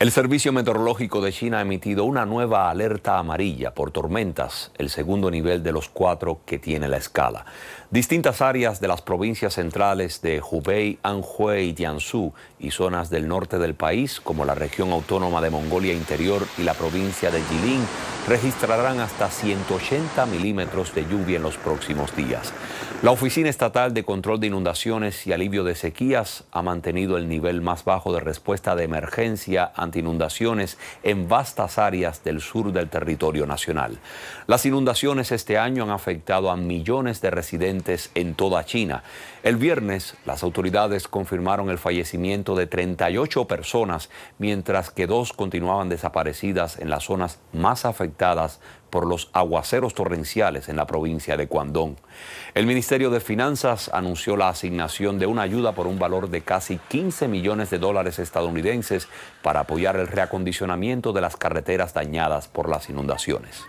El Servicio Meteorológico de China ha emitido una nueva alerta amarilla por tormentas, el segundo nivel de los cuatro que tiene la escala. Distintas áreas de las provincias centrales de Hubei, Anhui y Jiangsu y zonas del norte del país, como la región autónoma de Mongolia Interior y la provincia de Jilin, registrarán hasta 180 milímetros de lluvia en los próximos días. La Oficina Estatal de Control de Inundaciones y Alivio de Sequías ha mantenido el nivel más bajo de respuesta de emergencia ante inundaciones en vastas áreas del sur del territorio nacional. Las inundaciones este año han afectado a millones de residentes en toda China. El viernes, las autoridades confirmaron el fallecimiento de 38 personas, mientras que dos continuaban desaparecidas en las zonas más afectadas por los aguaceros torrenciales en la provincia de Cuandón. El Ministerio de Finanzas anunció la asignación de una ayuda por un valor de casi 15 millones de dólares estadounidenses para apoyar el reacondicionamiento de las carreteras dañadas por las inundaciones.